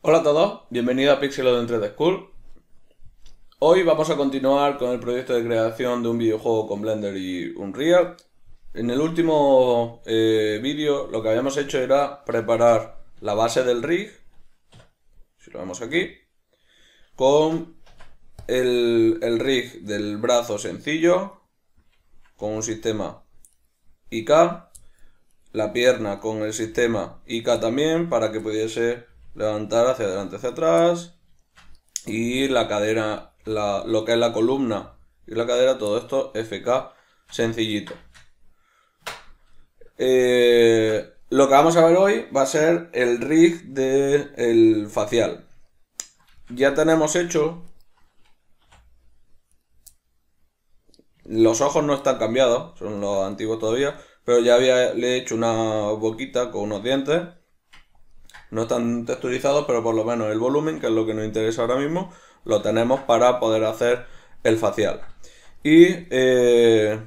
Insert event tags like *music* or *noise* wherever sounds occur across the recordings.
Hola a todos, bienvenidos a de 3 de School. Hoy vamos a continuar con el proyecto de creación de un videojuego con Blender y Unreal. En el último eh, vídeo lo que habíamos hecho era preparar la base del rig, si lo vemos aquí, con el, el rig del brazo sencillo, con un sistema IK, la pierna con el sistema IK también para que pudiese levantar hacia adelante, hacia atrás. Y la cadera, la, lo que es la columna y la cadera, todo esto FK sencillito. Eh, lo que vamos a ver hoy va a ser el rig del facial. Ya tenemos hecho. Los ojos no están cambiados, son los antiguos todavía, pero ya había, le he hecho una boquita con unos dientes no están texturizados, pero por lo menos el volumen, que es lo que nos interesa ahora mismo, lo tenemos para poder hacer el facial. Y eh,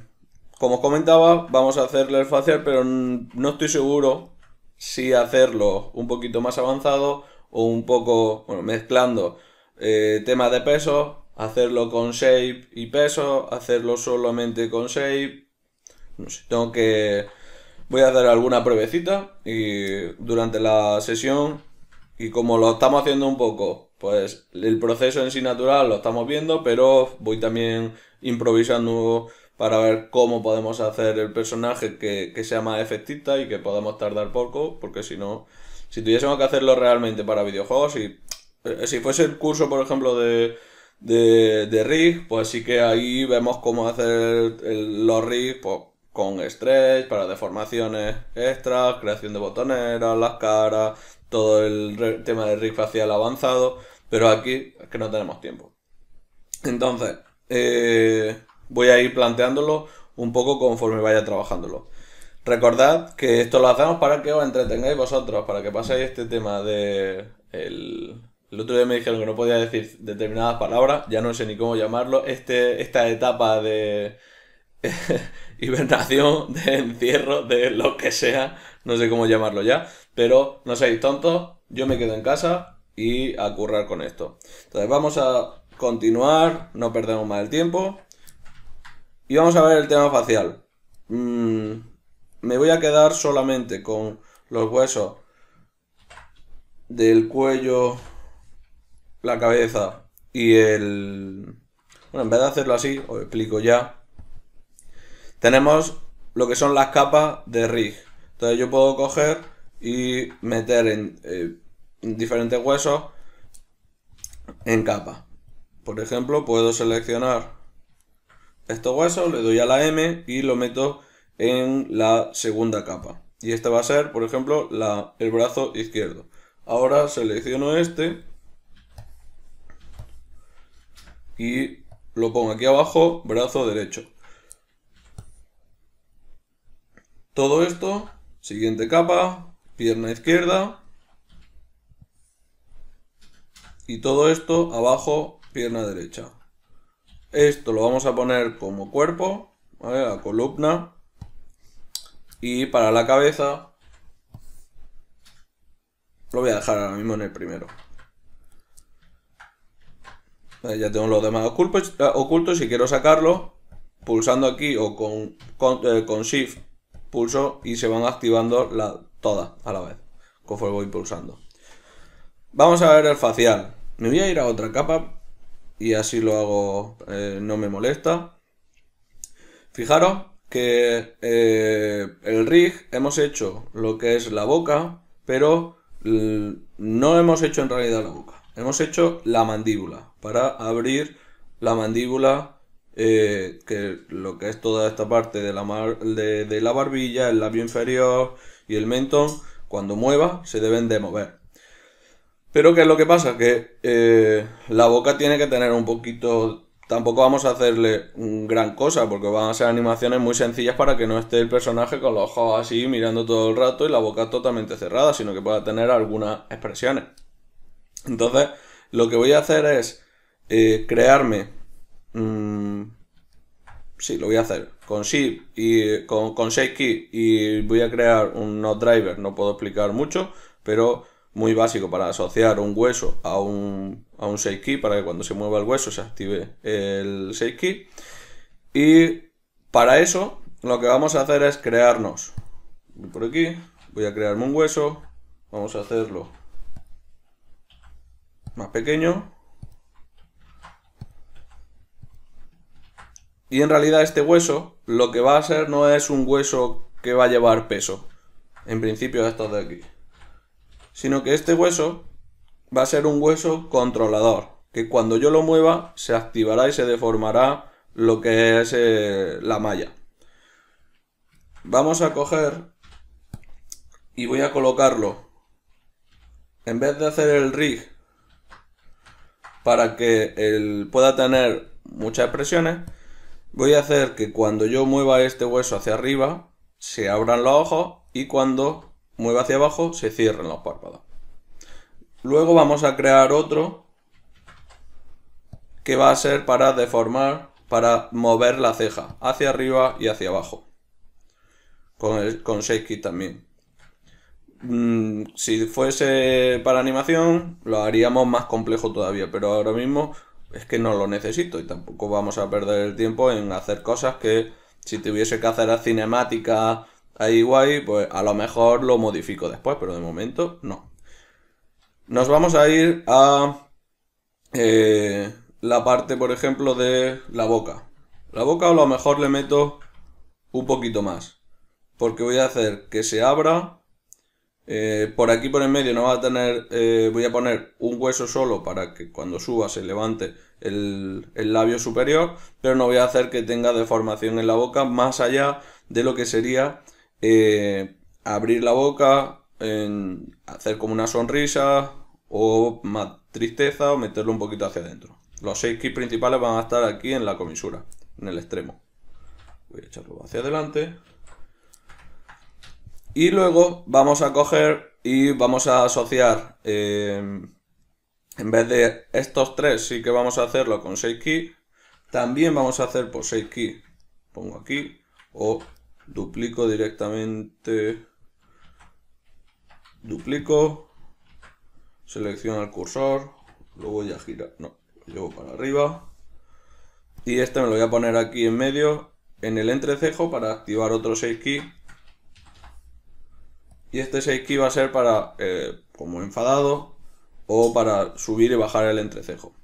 como os comentaba, vamos a hacerle el facial, pero no estoy seguro si hacerlo un poquito más avanzado o un poco, bueno, mezclando eh, temas de peso. hacerlo con shape y peso, hacerlo solamente con shape. No sé, tengo que, voy a hacer alguna pruebecita y durante la sesión y como lo estamos haciendo un poco, pues el proceso en sí natural lo estamos viendo, pero voy también improvisando para ver cómo podemos hacer el personaje que, sea más efectista y que podamos tardar poco, porque si no, si tuviésemos que hacerlo realmente para videojuegos, si, eh, si fuese el curso, por ejemplo, de, de, rig, pues sí que ahí vemos cómo hacer los rigs, pues con stretch para deformaciones extras, creación de botoneras, las caras, todo el tema de rig facial avanzado, pero aquí es que no tenemos tiempo. Entonces, eh, voy a ir planteándolo un poco conforme vaya trabajándolo. Recordad que esto lo hacemos para que os entretengáis vosotros, para que paséis este tema de... El, otro día me dijeron que no podía decir determinadas palabras, ya no sé ni cómo llamarlo, este, esta etapa de *laughs* hibernación, *laughs* de encierro, de lo que sea, no sé cómo llamarlo ya, pero no seáis tontos, yo me quedo en casa y a currar con esto. Entonces vamos a continuar, no perdemos más el tiempo y vamos a ver el tema facial. Mm, me voy a quedar solamente con los huesos del cuello, la cabeza y el... Bueno, en vez de hacerlo así, os explico ya tenemos lo que son las capas de rig. Entonces yo puedo coger y meter eh, en, diferentes huesos en capa. Por ejemplo, puedo seleccionar estos huesos, le doy a la M y lo meto en la segunda capa. Y este va a ser, por ejemplo, la, el brazo izquierdo. Ahora selecciono este y lo pongo aquí abajo, brazo derecho. Todo esto, siguiente capa, pierna izquierda. Y todo esto abajo, pierna derecha. Esto lo vamos a poner como cuerpo, la columna. Y para la cabeza lo voy a dejar ahora mismo en el primero. Ya tengo los demás ocultos. si quiero sacarlo, pulsando aquí o con, con eh, Shift pulso y se van activando la, todas a la vez, conforme voy pulsando. Vamos a ver el facial. Me voy a ir a otra capa y así lo hago, eh, no me molesta. Fijaros que eh, el rig hemos hecho lo que es la boca, pero mm, no hemos hecho en realidad la boca. Hemos hecho la mandíbula para abrir la mandíbula eh, que lo que es toda esta parte de la, de, la barbilla, el labio inferior y el mentón, cuando mueva, se deben de mover. Pero ¿qué es lo que pasa? Que eh, la boca tiene que tener un poquito... Tampoco vamos a hacerle gran cosa, porque van a ser animaciones muy sencillas para que no esté el personaje con los ojos así mirando todo el rato y la boca totalmente cerrada, sino que pueda tener algunas expresiones. Entonces, lo que voy a hacer es eh, crearme Mm, sí, lo voy a hacer. Con Shift y con, con Key y voy a crear un driver No puedo explicar mucho, pero muy básico para asociar un hueso a un, a key para que cuando se mueva el hueso se active el shake key. Y para eso lo que vamos a hacer es crearnos. Por aquí voy a crearme un hueso. Vamos a hacerlo más pequeño. Y en realidad este hueso lo que va a ser no es un hueso que va a llevar peso, en principio estos de aquí, sino que este hueso va a ser un hueso controlador, que cuando yo lo mueva se activará y se deformará lo que es eh, la malla. Vamos a coger y voy a colocarlo. En vez de hacer el rig para que él pueda tener muchas presiones, Voy a hacer que cuando yo mueva este hueso hacia arriba, se abran los ojos y cuando mueva hacia abajo, se cierren los párpados. Luego vamos a crear otro que va a ser para deformar, para mover la ceja hacia arriba y hacia abajo. Con, el, con también. Mm, si fuese para animación, lo haríamos más complejo todavía, pero ahora mismo es que no lo necesito y tampoco vamos a perder el tiempo en hacer cosas que si tuviese que hacer a cinemática ahí guay, pues a lo mejor lo modifico después, pero de momento no. Nos vamos a ir a eh, la parte, por ejemplo, de la boca. La boca a lo mejor le meto un poquito más, porque voy a hacer que se abra eh, por aquí por el medio no va a tener, eh, voy a poner un hueso solo para que cuando suba se levante el, labio superior, pero no voy a hacer que tenga deformación en la boca más allá de lo que sería eh, abrir la boca, hacer como una sonrisa o más tristeza o meterlo un poquito hacia adentro. Los seis kits principales van a estar aquí en la comisura, en el extremo. Voy a echarlo hacia adelante. Y luego vamos a coger y vamos a asociar, em, en vez de estos tres, sí que vamos a hacerlo con 6key. También vamos a hacer por 6key, pongo aquí, o duplico directamente, duplico, selecciono el cursor, lo voy a girar, no, lo llevo para arriba. Y este me lo voy a poner aquí en medio, en el entrecejo, para activar otro 6key y este 6 key va a ser para, eh, como enfadado, o para subir y bajar el entrecejo.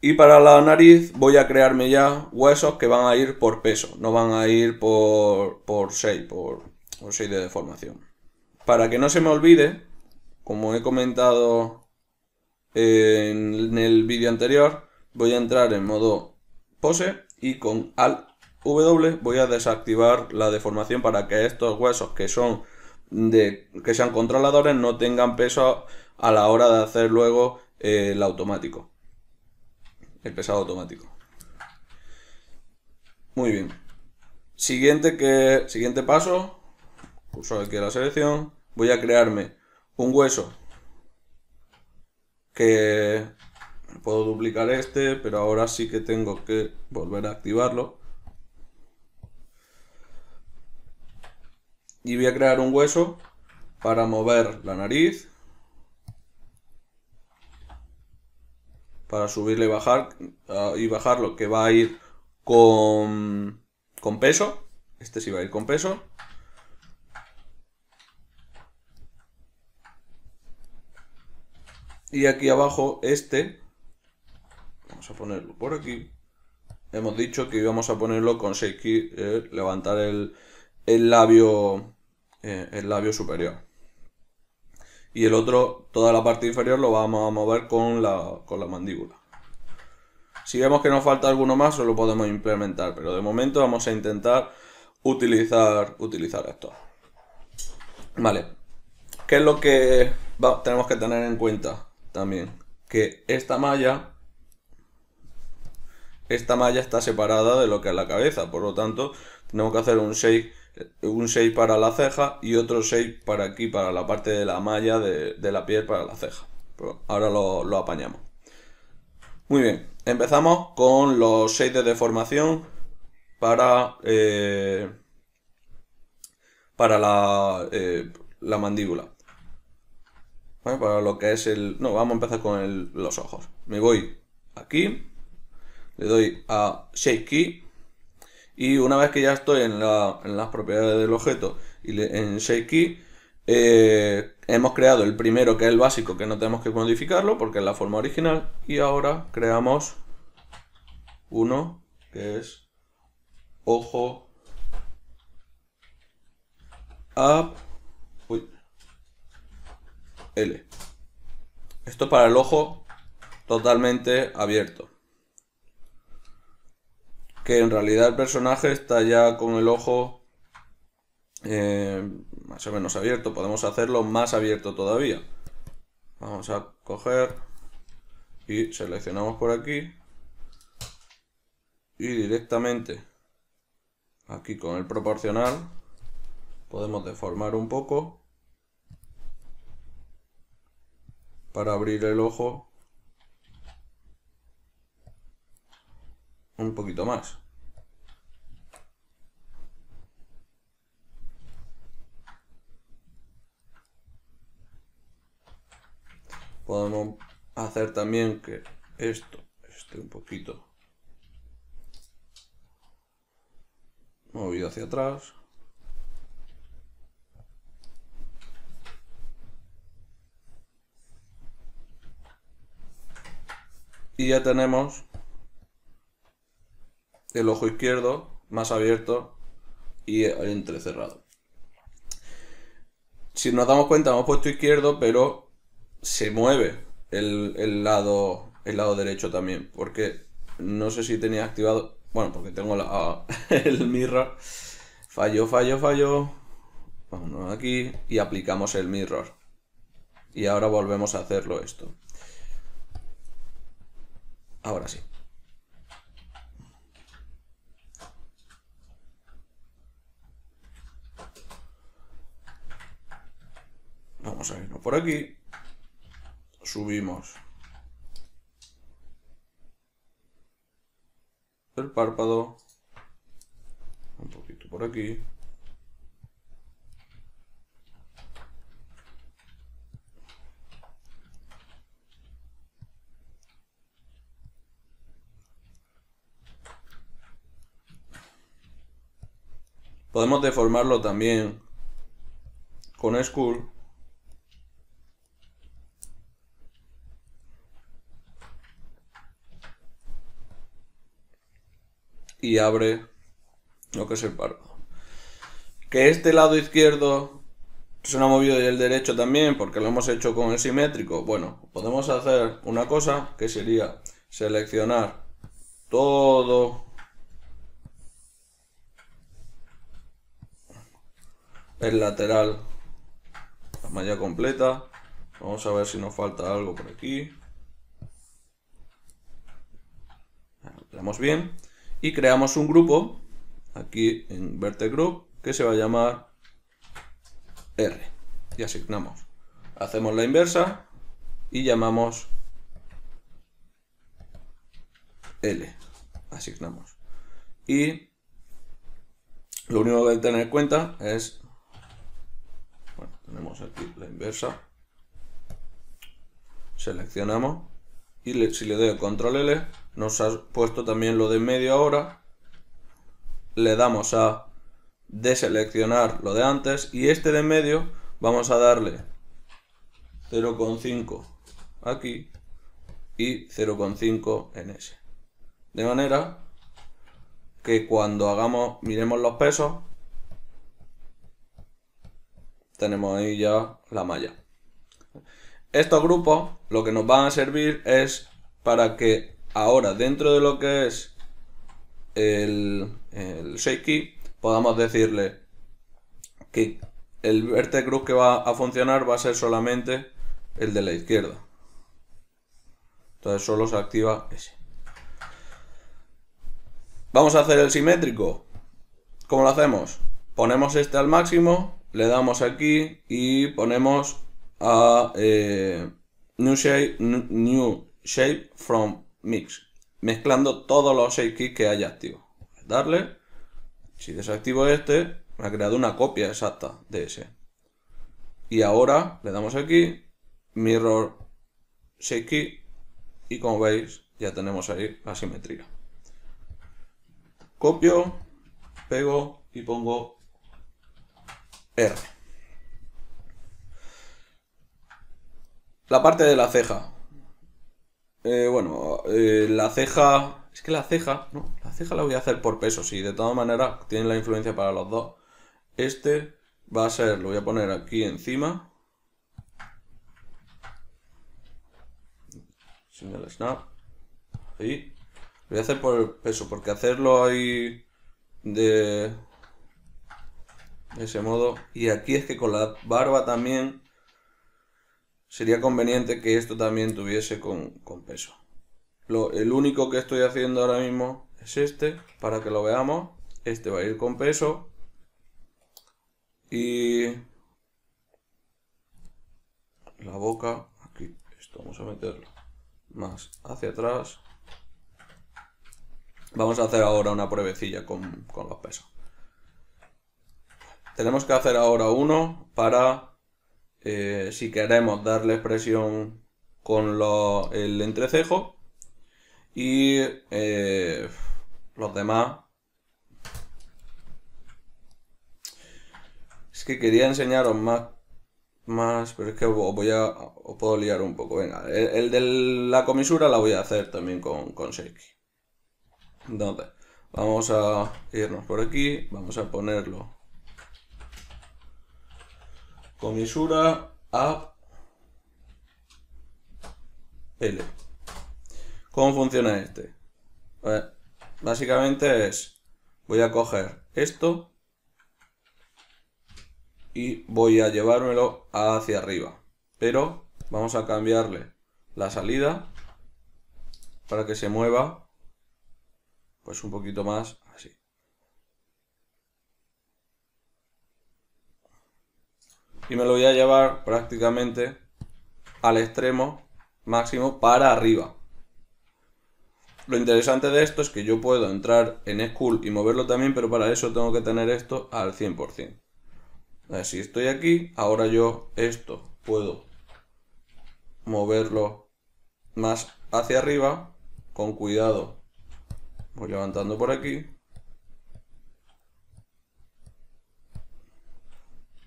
Y para la nariz voy a crearme ya huesos que van a ir por peso, no van a ir por, 6, por, 6 de deformación. Para que no se me olvide, como he comentado en el vídeo anterior, voy a entrar en modo pose y con Alt W voy a desactivar la deformación para que estos huesos que son de que sean controladores no tengan peso a la hora de hacer luego eh, el automático el pesado automático muy bien siguiente que siguiente paso Uso aquí la selección voy a crearme un hueso que puedo duplicar este pero ahora sí que tengo que volver a activarlo y voy a crear un hueso para mover la nariz, para subirle y bajar ah, y bajarlo, que va a ir con, peso, este sí va a ir con peso, y aquí abajo este, vamos a ponerlo por aquí, hemos dicho que íbamos a ponerlo con 6 eh, levantar el, el labio eh, el labio superior. Y el otro, toda la parte inferior, lo vamos a mover con la, con la mandíbula. Si vemos que nos falta alguno más, lo podemos implementar, pero de momento vamos a intentar utilizar, utilizar esto. Vale, ¿qué es lo que tenemos que tener en cuenta también? Que esta malla esta malla está separada de lo que es la cabeza, por lo tanto tenemos que hacer un shake un 6 para la ceja y otro 6 para aquí, para la parte de la malla de, la piel para la ceja. ahora lo, apañamos. Muy bien, empezamos con los 6 de deformación para, eh, para la, eh, mandíbula. Para lo que es el... No, vamos a empezar con los ojos. Me voy aquí, le doy a 6 Key y una vez que ya estoy en, las propiedades del objeto y en Shakey, eh, hemos creado el primero que es el básico que no tenemos que modificarlo porque es la forma original y ahora creamos uno que es ojo up L. Esto para el ojo totalmente abierto que en realidad el personaje está ya con el ojo eh, más o menos abierto. Podemos hacerlo más abierto todavía. Vamos a coger y seleccionamos por aquí y directamente aquí con el proporcional podemos deformar un poco para abrir el ojo un poquito más. Podemos hacer también que esto esté un poquito movido hacia atrás. Y ya tenemos el ojo izquierdo más abierto y entrecerrado. Si nos damos cuenta, hemos puesto izquierdo, pero se mueve el, lado, el lado derecho también, porque no sé si tenía activado, bueno, porque tengo ah, *laughs* el mirror, falló, falló, fallo, vámonos aquí y aplicamos el mirror. Y ahora volvemos a hacerlo esto. Ahora sí. Vamos a irnos por aquí. Subimos el párpado. Un poquito por aquí. Podemos deformarlo también con School, y abre lo que es el parado Que este lado izquierdo se lo ha movido y el derecho también, porque lo hemos hecho con el simétrico. Bueno, podemos hacer una cosa que sería seleccionar todo el lateral, la malla completa. Vamos a ver si nos falta algo por aquí. Lo bien y creamos un grupo, aquí en Group, que se va a llamar R. Y asignamos. Hacemos la inversa y llamamos L. Asignamos. Y lo único que hay que tener en cuenta es... Bueno, tenemos aquí la inversa. Seleccionamos y si le doy control L, nos ha puesto también lo de medio ahora. Le damos a deseleccionar lo de antes y este de medio vamos a darle 0,5 aquí y 0,5 en ese. De manera que cuando hagamos, miremos los pesos, tenemos ahí ya la malla estos grupos lo que nos van a servir es para que ahora dentro de lo que es el, el shakey podamos decirle que el vertex que va a funcionar va a ser solamente el de la izquierda. Entonces solo se activa ese. Vamos a hacer el simétrico. ¿Cómo lo hacemos? Ponemos este al máximo, le damos aquí y ponemos a eh, new, shape, from Mix, mezclando todos los shape keys que haya activo Darle, si desactivo este, me ha creado una copia exacta de ese. Y ahora le damos aquí, Mirror Shape Key, y como veis, ya tenemos ahí la simetría. Copio, pego y pongo R. La parte de la ceja. Eh, bueno, eh, la ceja. Es que la ceja, ¿no? La ceja la voy a hacer por peso, sí. De todas maneras, Tiene la influencia para los dos. Este va a ser, lo voy a poner aquí encima. Sin snap. Ahí. Lo voy a hacer por peso, porque hacerlo ahí de... de ese modo. Y aquí es que con la barba también sería conveniente que esto también tuviese con, peso. Lo, el único que estoy haciendo ahora mismo es este, para que lo veamos. Este va a ir con peso. Y la boca, aquí, esto vamos a meterlo más hacia atrás. Vamos a hacer ahora una pruebecilla con, con los pesos. Tenemos que hacer ahora uno para eh, si queremos darle expresión con el entrecejo y eh, los demás es que quería enseñaros más más pero es que os voy a os puedo liar un poco venga el, de la comisura la voy a hacer también con, con Seiki entonces vamos a irnos por aquí vamos a ponerlo Comisura a L. ¿Cómo funciona este? básicamente es, voy a coger esto y voy a llevármelo hacia arriba. Pero vamos a cambiarle la salida para que se mueva pues un poquito más y me lo voy a llevar prácticamente al extremo máximo para arriba. Lo interesante de esto es que yo puedo entrar en School y moverlo también, pero para eso tengo que tener esto al 100%. así eh, estoy aquí, ahora yo esto puedo moverlo más hacia arriba, con cuidado. Voy levantando por aquí.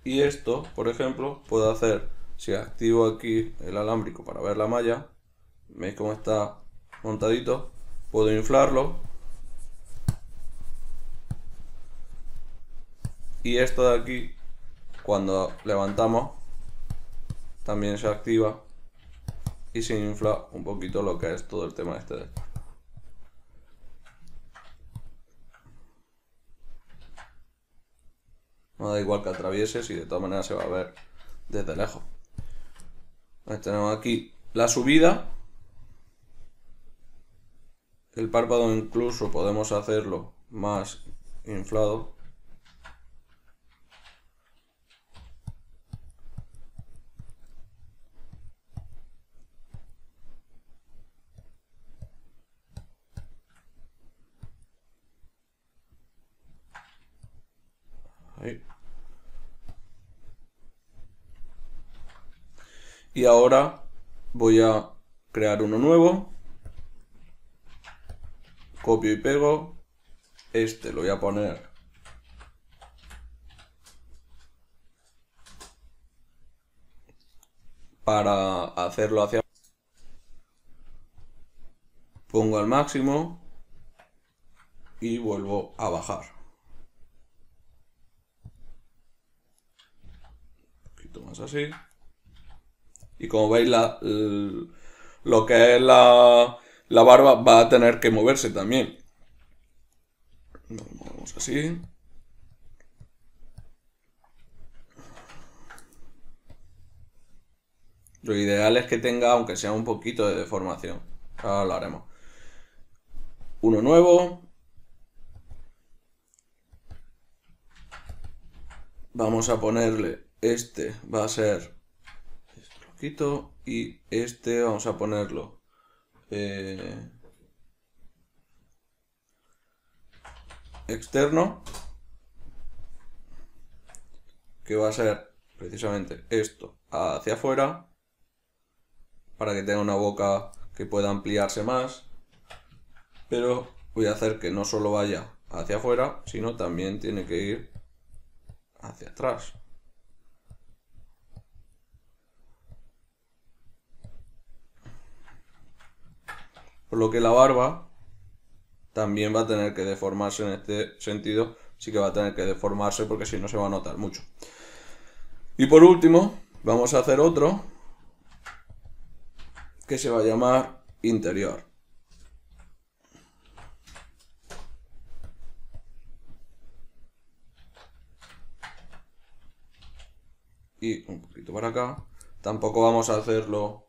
Y esto, por ejemplo, puedo hacer, si activo aquí el alámbrico para ver la malla, veis cómo está montadito, puedo inflarlo. Y esto de aquí, cuando levantamos, también se activa y se infla un poquito lo que es todo el tema este de da igual que atravieses y de todas maneras se va a ver desde lejos. tenemos aquí la subida. El párpado incluso podemos hacerlo más inflado Y ahora voy a crear uno nuevo. Copio y pego. Este lo voy a poner para hacerlo hacia pongo al máximo y vuelvo a bajar un poquito más así y como veis, la, lo que es la, barba va a tener que moverse también. Lo movemos así. Lo ideal es que tenga, aunque sea un poquito de deformación. Ahora lo haremos. Uno nuevo. Vamos a ponerle, este va a ser quito y este vamos a ponerlo. Eh, externo que va a ser precisamente esto hacia afuera para que tenga una boca que pueda ampliarse más pero voy a hacer que no solo vaya hacia afuera sino también tiene que ir hacia atrás Por lo que la barba también va a tener que deformarse en este sentido. Sí que va a tener que deformarse porque si no se va a notar mucho. Y por último, vamos a hacer otro que se va a llamar interior. Y un poquito para acá. Tampoco vamos a hacerlo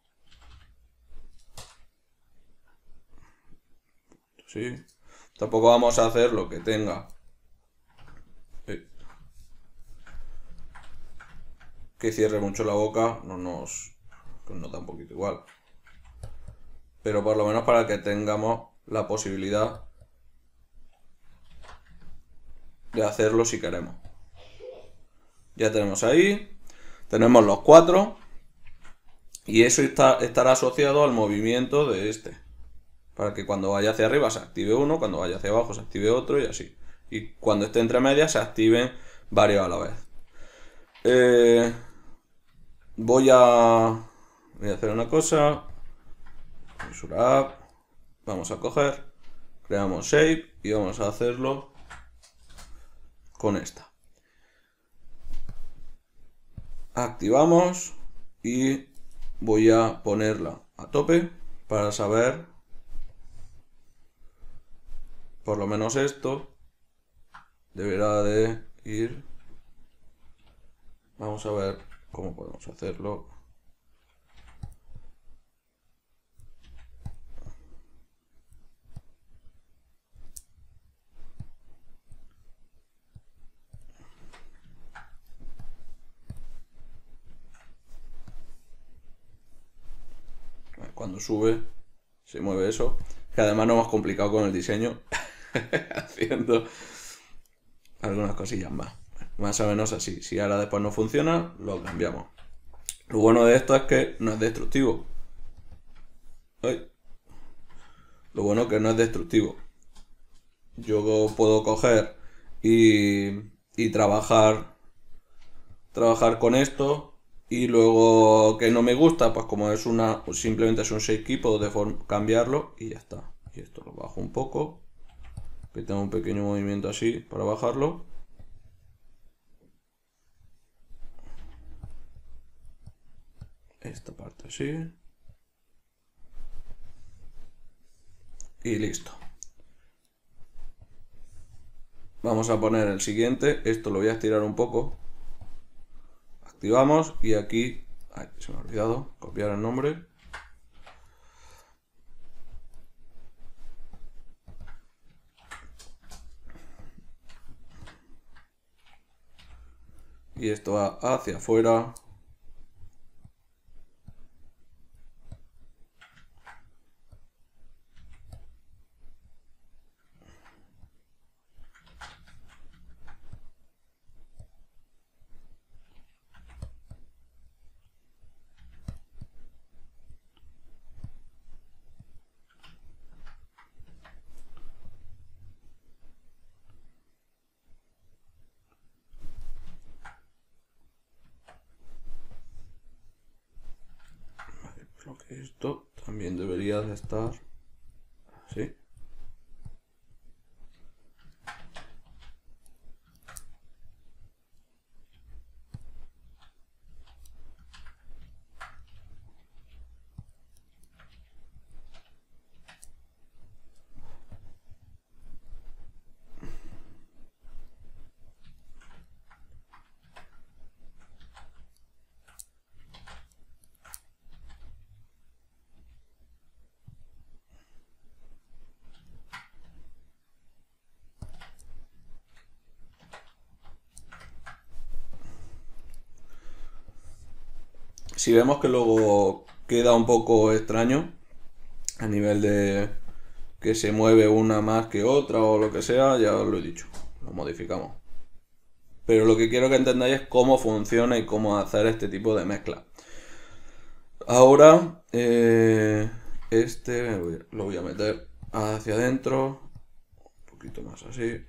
sí. Tampoco vamos a hacer lo que tenga. Que cierre mucho la boca no nos... un poquito igual. Pero por lo menos para que tengamos la posibilidad de hacerlo si queremos. Ya tenemos ahí. Tenemos los cuatro. Y eso está, estará asociado al movimiento de este para que cuando vaya hacia arriba se active uno, cuando vaya hacia abajo se active otro y así. Y cuando esté entre medias se activen varios a la vez. Eh, voy a... hacer una cosa. Vamos a coger. Creamos shape y vamos a hacerlo con esta. Activamos y voy a ponerla a tope para saber por lo menos esto deberá de ir. Vamos a ver cómo podemos hacerlo. Cuando sube, se mueve eso. Que además no más complicado con el diseño. *laughs* haciendo algunas cosillas más. Más o menos así. Si ahora después no funciona, lo cambiamos. Lo bueno de esto es que no es destructivo. Lo bueno es que no es destructivo. Yo puedo coger y, y trabajar trabajar con esto y luego que no me gusta, pues como es una simplemente es un shake key, puedo cambiarlo y ya está. Y esto lo bajo un poco tengo un pequeño movimiento así para bajarlo. Esta parte así. Y listo. Vamos a poner el siguiente. Esto lo voy a estirar un poco. Activamos y aquí... se me ha olvidado copiar el nombre. y esto va hacia afuera Esto también debería de estar si vemos que luego queda un poco extraño a nivel de que se mueve una más que otra o lo que sea, ya os lo he dicho, lo modificamos. Pero lo que quiero que entendáis es cómo funciona y cómo hacer este tipo de mezcla. Ahora, eh, este lo voy a meter hacia adentro, un poquito más así.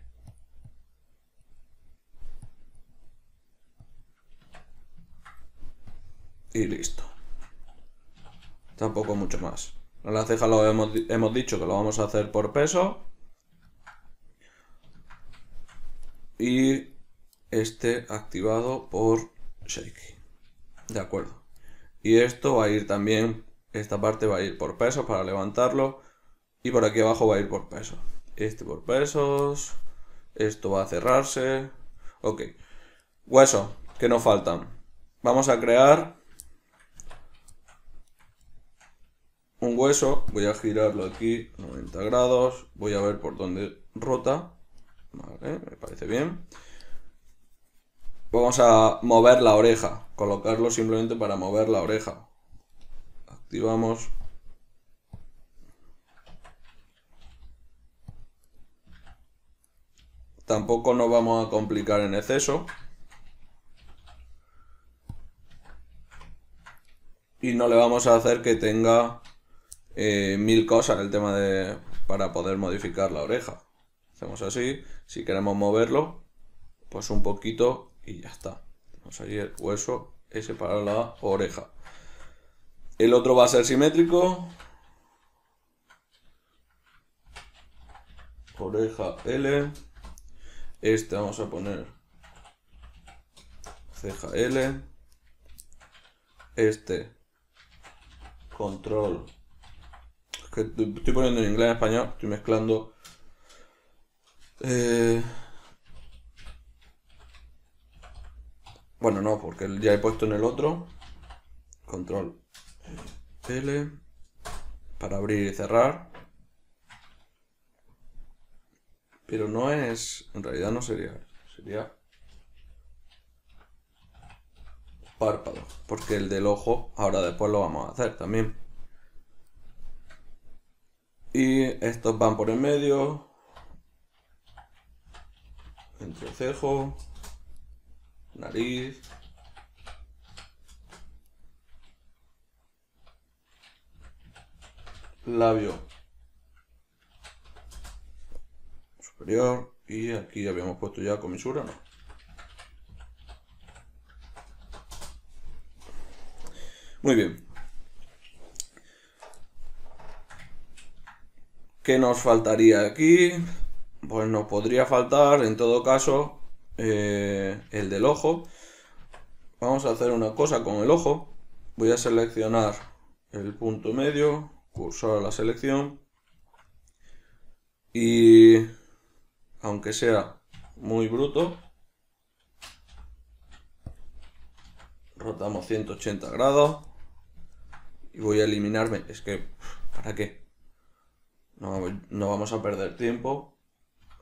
Y listo. Tampoco mucho más. la ceja lo hemos, dicho que lo vamos a hacer por peso. Y este activado por shake. De acuerdo. Y esto va a ir también, esta parte va a ir por peso para levantarlo. Y por aquí abajo va a ir por peso. Este por pesos. Esto va a cerrarse. Ok. Hueso. que nos faltan. Vamos a crear un hueso, voy a girarlo aquí 90 grados, voy a ver por dónde rota, me parece bien. Vamos a mover la oreja, colocarlo simplemente para mover la oreja. Activamos. Tampoco nos vamos a complicar en exceso. Y no le vamos a hacer que tenga eh, mil cosas el tema de para poder modificar la oreja. Hacemos así, si queremos moverlo, pues un poquito y ya está. Tenemos ahí el hueso ese para la oreja. El otro va a ser simétrico. Oreja L. Este vamos a poner ceja L. Este control estoy poniendo en inglés en español, estoy mezclando. Eh, bueno, no, porque ya he puesto en el otro. Control eh, L para abrir y cerrar. Pero no es. En realidad no sería. Sería. Párpado. Porque el del ojo ahora después lo vamos a hacer también. Y estos van por el medio. Entre cejo Nariz. Labio superior. Y aquí habíamos puesto ya comisura, Muy bien. ¿Qué nos faltaría aquí? Pues nos podría faltar, en todo caso, eh, el del ojo. Vamos a hacer una cosa con el ojo. Voy a seleccionar el punto medio, cursor la selección. Y aunque sea muy bruto, rotamos 180 grados. Y voy a eliminarme. Es que, ¿para qué? No, vamos a perder tiempo.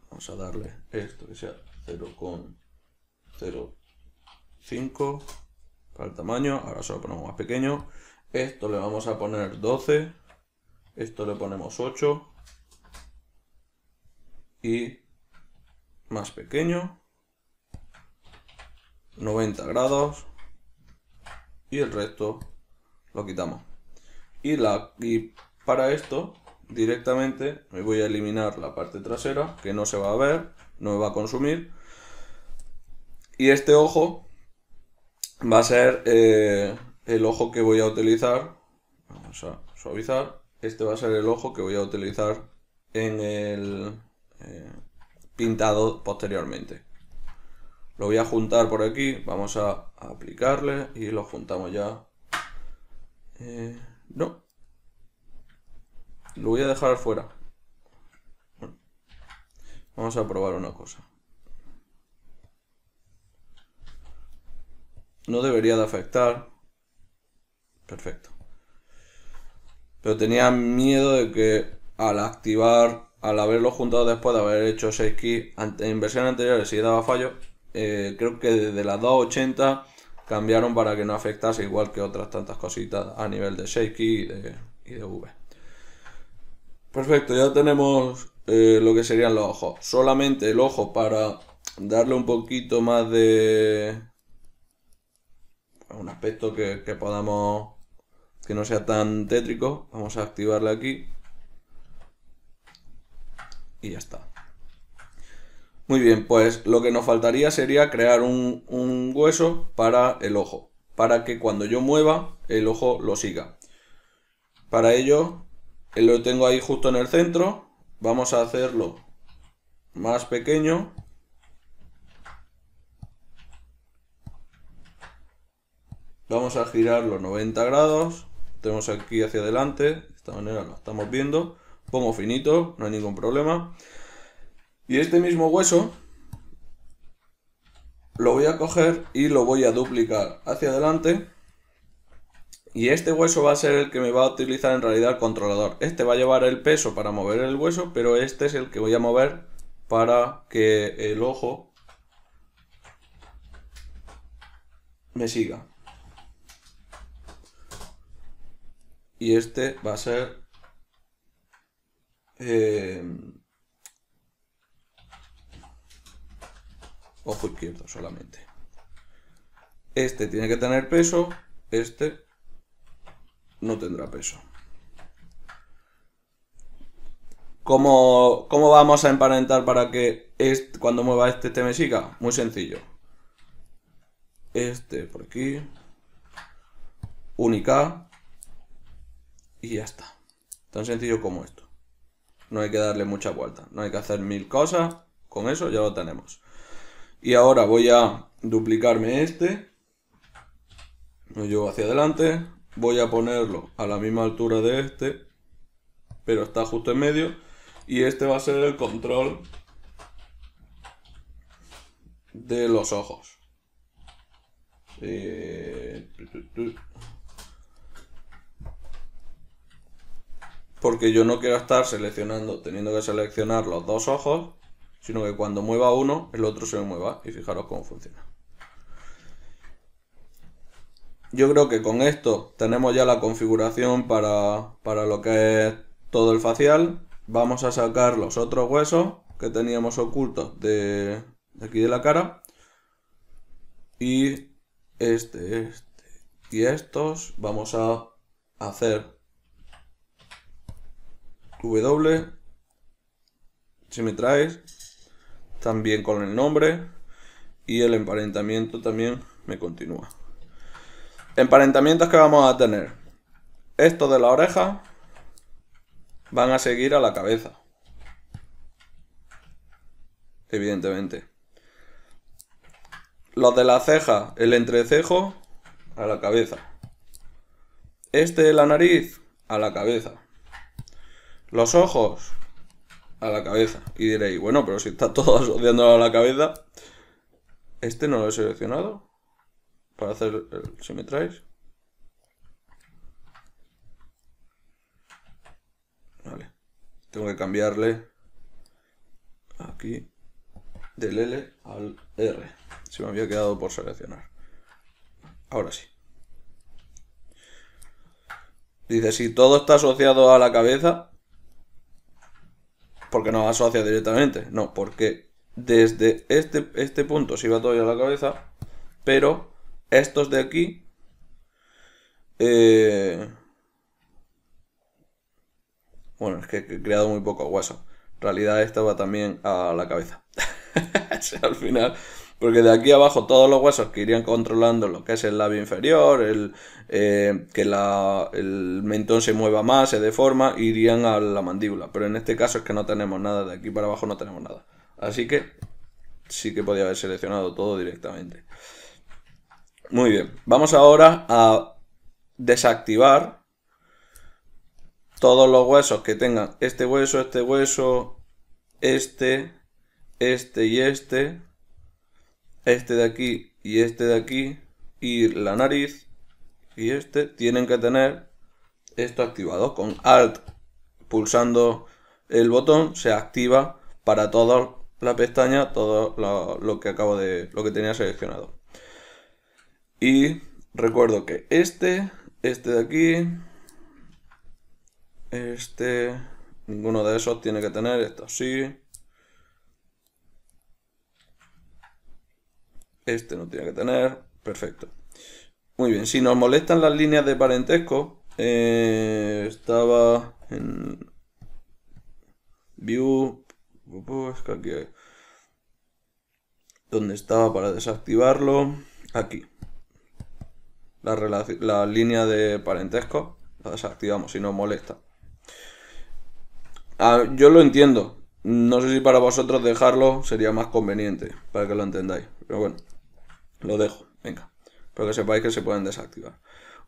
Vamos a darle esto que sea 0,05 para el tamaño. Ahora solo ponemos más pequeño. Esto le vamos a poner 12. Esto le ponemos 8. Y más pequeño. 90 grados. Y el resto lo quitamos. Y, la, y para esto directamente me voy a eliminar la parte trasera que no se va a ver, no va a consumir. Y este ojo va a ser eh, el ojo que voy a utilizar. Vamos a suavizar. Este va a ser el ojo que voy a utilizar en el eh, pintado posteriormente. Lo voy a juntar por aquí. Vamos a aplicarle y lo juntamos ya. Eh, no, lo voy a dejar fuera. Vamos a probar una cosa. No debería de afectar. Perfecto. Pero tenía miedo de que al activar, al haberlo juntado después de haber hecho 6 keys en versiones anteriores si daba fallo, eh, creo que desde las 280 cambiaron para que no afectase igual que otras tantas cositas a nivel de 6 y y de V. Perfecto, ya tenemos eh, lo que serían los ojos. Solamente el ojo para darle un poquito más de... Un aspecto que, podamos... Que no sea tan tétrico. Vamos a activarle aquí. Y ya está. Muy bien, pues lo que nos faltaría sería crear un, un, hueso para el ojo, para que cuando yo mueva el ojo lo siga. Para ello eh, lo tengo ahí justo en el centro. Vamos a hacerlo más pequeño. Vamos a girarlo 90 grados. Tenemos aquí hacia adelante. De esta manera lo estamos viendo. Pongo finito, no hay ningún problema. Y este mismo hueso lo voy a coger y lo voy a duplicar hacia adelante y este hueso va a ser el que me va a utilizar en realidad el controlador. Este va a llevar el peso para mover el hueso, pero este es el que voy a mover para que el ojo me siga. Y este va a ser... Eh, ojo izquierdo solamente. Este tiene que tener peso, este no tendrá peso. ¿Cómo, vamos a emparentar para que este, cuando mueva este me siga? Muy sencillo. Este por aquí. Única. Y ya está. Tan sencillo como esto. No hay que darle mucha vuelta. No hay que hacer mil cosas. Con eso ya lo tenemos. Y ahora voy a duplicarme este. Lo llevo hacia adelante voy a ponerlo a la misma altura de este, pero está justo en medio, y este va a ser el control de los ojos. Eh, porque yo no quiero estar seleccionando, teniendo que seleccionar los dos ojos, sino que cuando mueva uno, el otro se mueva, y fijaros cómo funciona yo creo que con esto tenemos ya la configuración para, lo que es todo el facial. Vamos a sacar los otros huesos que teníamos ocultos de, de aquí de la cara. Y este, este y estos vamos a hacer W. Si me traes, también con el nombre y el emparentamiento también me continúa. Emparentamientos que vamos a tener. Esto de la oreja van a seguir a la cabeza. Evidentemente. Los de la ceja, el entrecejo, a la cabeza. Este de la nariz, a la cabeza. Los ojos, a la cabeza. Y diréis, bueno, pero si está todo *laughs* asociándolo a la cabeza, este no lo he seleccionado para hacer el symmetrize. Vale. Tengo que cambiarle aquí del L al R. Se me había quedado por seleccionar. Ahora sí. Dice, si todo está asociado a la cabeza, porque no asocia directamente? No, porque desde este, este punto se iba todo a la cabeza, pero estos de aquí. Eh, bueno, es que he creado muy poco hueso. En realidad esta va también a la cabeza. *laughs* al final. Porque de aquí abajo todos los huesos que irían controlando lo que es el labio inferior, el, eh, que el mentón se mueva más, se deforma, irían a la mandíbula. Pero en este caso es que no tenemos nada, de aquí para abajo no tenemos nada. Así que sí que podía haber seleccionado todo directamente. Muy bien. Vamos ahora a desactivar todos los huesos que tengan este hueso, este hueso, este, este y este, este de aquí y este de aquí, y la nariz y este, tienen que tener esto activado. Con Alt pulsando el botón se activa para toda la pestaña, todo lo, lo que acabo de, lo que tenía seleccionado. Y recuerdo que este, este de aquí, este, ninguno de esos tiene que tener, esto sí. Este no tiene que tener, perfecto. Muy bien, si nos molestan las líneas de parentesco, eh, estaba en View, es aquí estaba para desactivarlo? Aquí la, línea de parentesco, la desactivamos si no molesta. Ah, yo lo entiendo. No sé si para vosotros dejarlo sería más conveniente, para que lo entendáis. Pero bueno, lo dejo, venga. Para que sepáis que se pueden desactivar.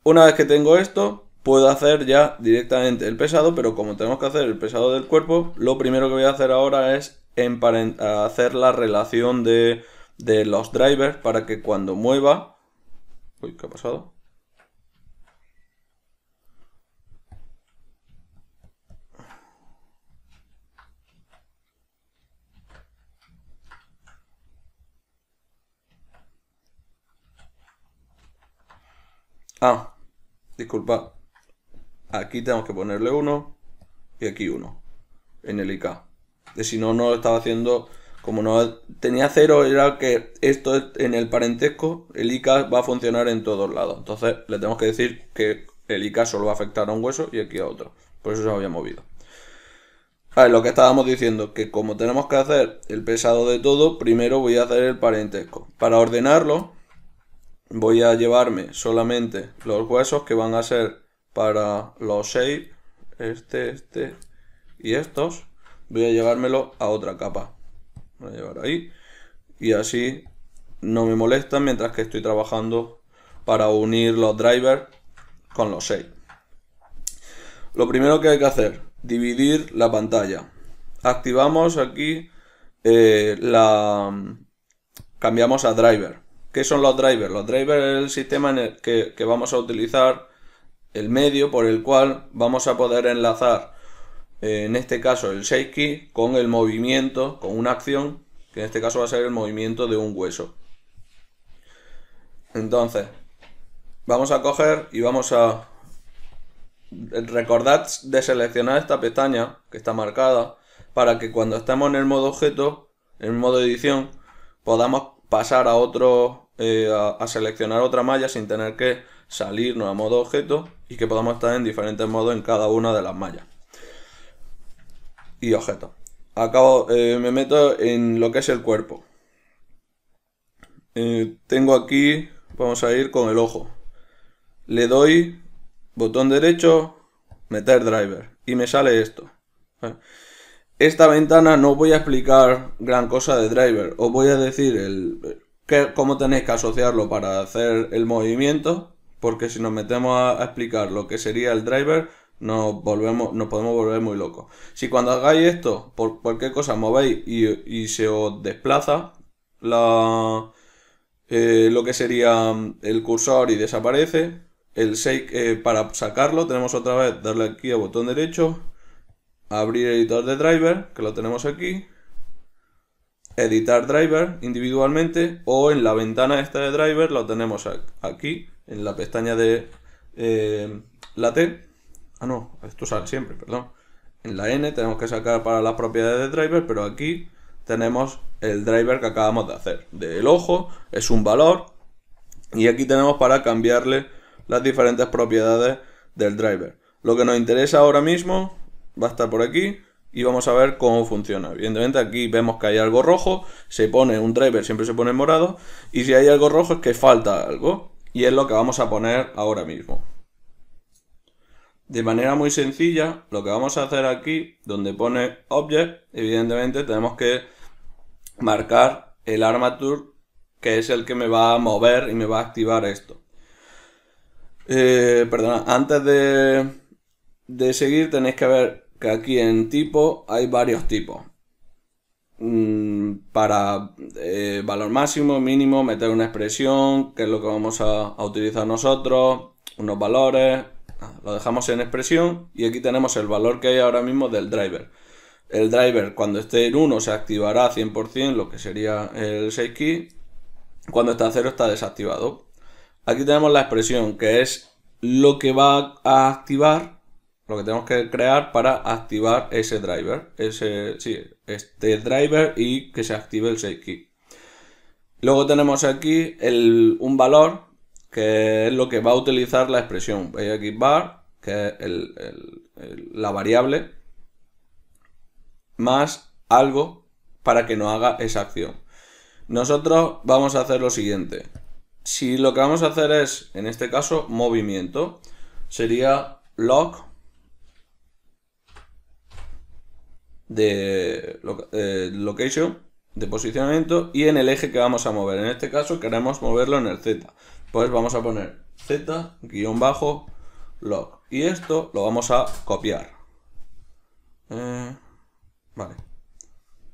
Una vez que tengo esto, puedo hacer ya directamente el pesado, pero como tenemos que hacer el pesado del cuerpo, lo primero que voy a hacer ahora es hacer la relación de, de los drivers para que cuando mueva Uy, ¿qué ha pasado? Ah, disculpa. Aquí tenemos que ponerle uno y aquí uno en el IK. De si no, no lo estaba haciendo como no tenía cero, era que esto en el parentesco, el ICA va a funcionar en todos lados. Entonces le tenemos que decir que el ICA solo va a afectar a un hueso y aquí a otro. Por eso se había movido. lo que estábamos diciendo, que como tenemos que hacer el pesado de todo, primero voy a hacer el parentesco. Para ordenarlo, voy a llevarme solamente los huesos que van a ser para los 6, este, este y estos. Voy a llevármelo a otra capa voy a llevar ahí. Y así no me molesta mientras que estoy trabajando para unir los drivers con los 6. Lo primero que hay que hacer, dividir la pantalla. Activamos aquí eh, la... Cambiamos a driver. ¿Qué son los drivers? Los drivers es el sistema en el que vamos a utilizar, el medio por el cual vamos a poder enlazar eh, en este caso el shake con el movimiento, con una acción, que en este caso va a ser el movimiento de un hueso. Entonces, vamos a coger y vamos a recordar de seleccionar esta pestaña que está marcada para que cuando estemos en el modo objeto, en modo edición, podamos pasar a otro, eh, a, seleccionar otra malla sin tener que salirnos a modo objeto y que podamos estar en diferentes modos en cada una de las mallas y objeto. Acabo, eh, me meto en lo que es el cuerpo. Eh, tengo aquí, vamos a ir con el ojo. Le doy botón derecho, meter driver y me sale esto. Ah. Esta ventana no voy a explicar gran cosa de driver, os voy a decir el, que, cómo tenéis que asociarlo para hacer el movimiento, porque si nos metemos a explicar lo que sería el driver, nos, volvemos, no podemos volver muy locos. Si cuando hagáis esto, por cualquier cosa movéis y, se os desplaza eh, lo que sería mm, el cursor y desaparece, el shake eh, para sacarlo tenemos otra vez darle aquí a botón derecho, abrir editor de driver, que lo tenemos aquí, editar driver individualmente o en la ventana esta de driver lo tenemos aquí, en la pestaña de eh, la T Ah, no, esto sale siempre, perdón. En la n tenemos que sacar para las propiedades de driver, pero aquí tenemos el driver que acabamos de hacer. Del ojo es un valor y aquí tenemos para cambiarle las diferentes propiedades del driver. Lo que nos interesa ahora mismo va a estar por aquí y vamos a ver cómo funciona. Evidentemente aquí vemos que hay algo rojo, se pone un driver, siempre se pone morado, y si hay algo rojo es que falta algo, y es lo que vamos a poner ahora mismo. De manera muy sencilla, lo que vamos a hacer aquí, donde pone Object, evidentemente tenemos que marcar el Armature, que es el que me va a mover y me va a activar esto. Eh, perdona, antes de, seguir tenéis que ver que aquí en tipo hay varios tipos. Mm, para eh, valor máximo, mínimo, meter una expresión, que es lo que vamos a utilizar nosotros, unos valores, lo dejamos en expresión y aquí tenemos el valor que hay ahora mismo del driver. El driver cuando esté en 1 se activará 100% lo que sería el 6 key, cuando está a 0 está desactivado. Aquí tenemos la expresión que es lo que va a activar, lo que tenemos que crear para activar ese driver, ese, sí, este driver y que se active el 6 key. Luego tenemos aquí el, un valor que es lo que va a utilizar la expresión aquí bar, que es la variable, más algo para que nos haga esa acción. Nosotros vamos a hacer lo siguiente. Si lo que vamos a hacer es, en este caso, movimiento, sería log de eh, location, de posicionamiento, y en el eje que vamos a mover. En este caso queremos moverlo en el Z. Pues vamos a poner z-log. Y esto lo vamos a copiar. Eh, vale.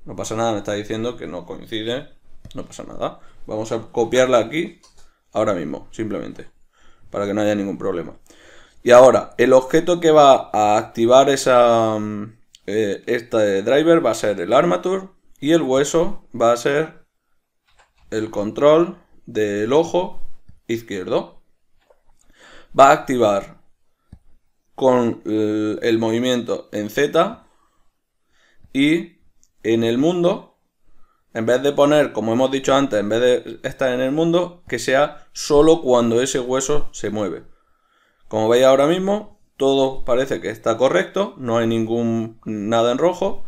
No pasa nada, me está diciendo que no coincide. No pasa nada. Vamos a copiarla aquí ahora mismo, simplemente. Para que no haya ningún problema. Y ahora, el objeto que va a activar esa, este driver va a ser el armature y el hueso va a ser el control del ojo izquierdo, va a activar con el movimiento en Z y en el mundo, en vez de poner, como hemos dicho antes, en vez de estar en el mundo, que sea solo cuando ese hueso se mueve. Como veis ahora mismo, todo parece que está correcto, no hay ningún nada en rojo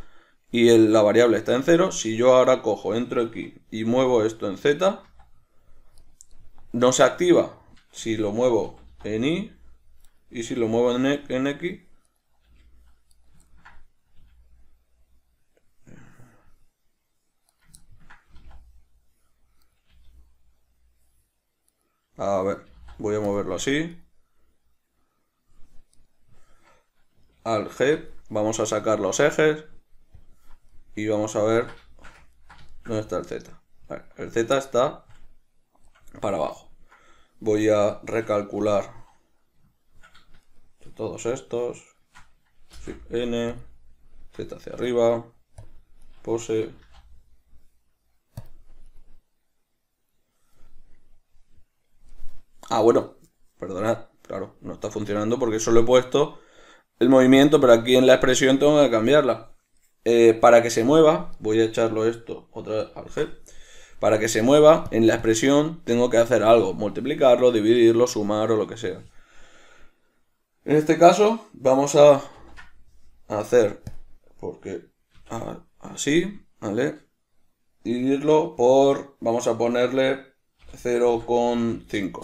y la variable está en cero. Si yo ahora cojo, entro aquí y muevo esto en Z, no se activa si lo muevo en Y y si lo muevo e, en, X a ver, voy a moverlo así al G vamos a sacar los ejes y vamos a ver dónde está el Z el Z está para abajo. Voy a recalcular todos estos. N, Z hacia arriba, pose. Ah, bueno, perdonad, claro, no está funcionando porque solo he puesto el movimiento, pero aquí en la expresión tengo que cambiarla. Eh, para que se mueva, voy a echarlo esto otra vez al gel. Para que se mueva en la expresión tengo que hacer algo, multiplicarlo, dividirlo, sumar o lo que sea. En este caso vamos a hacer, porque así, ¿vale? Dividirlo por, vamos a ponerle 0,5.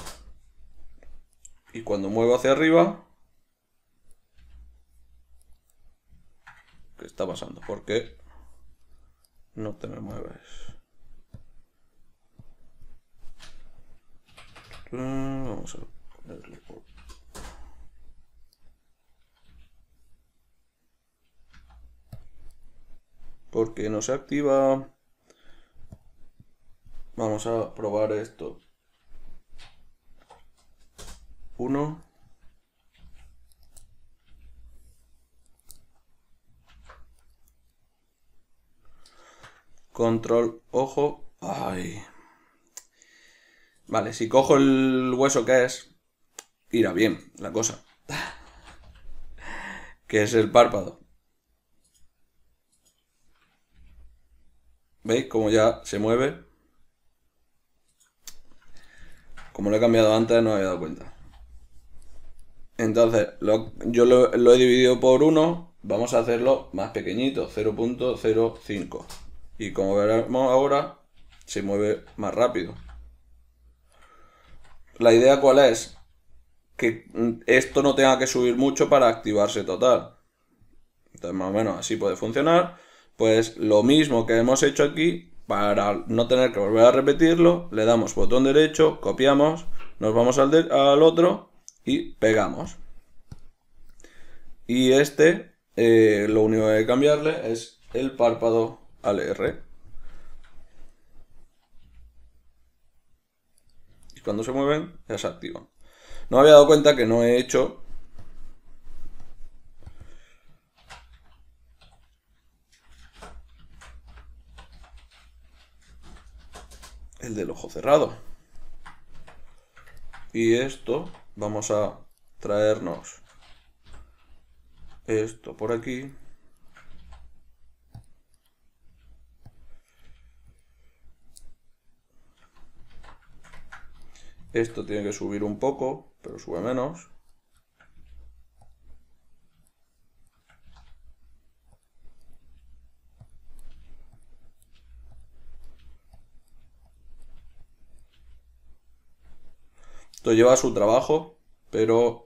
Y cuando muevo hacia arriba, ¿qué está pasando? Porque no te me mueves? Vamos a ponerle por... Porque no se activa. Vamos a probar esto. 1. Control, ojo. Ay. Vale, si cojo el hueso que es, irá bien la cosa. *laughs* que es el párpado. ¿Veis cómo ya se mueve? Como lo he cambiado antes, no me había dado cuenta. Entonces, yo lo, he dividido por uno Vamos a hacerlo más pequeñito, 0.05. Y como veremos ahora, se mueve más rápido la idea cuál es? Que esto no tenga que subir mucho para activarse total. Entonces, más o menos así puede funcionar. Pues lo mismo que hemos hecho aquí, para no tener que volver a repetirlo, le damos botón derecho, copiamos, nos vamos al, otro y pegamos. Y este, eh, lo único que hay que cambiarle es el párpado al R. cuando se mueven, ya se activan. No había dado cuenta que no he hecho el del ojo cerrado. Y esto vamos a traernos esto por aquí Esto tiene que subir un poco, pero sube menos. Esto lleva su trabajo, pero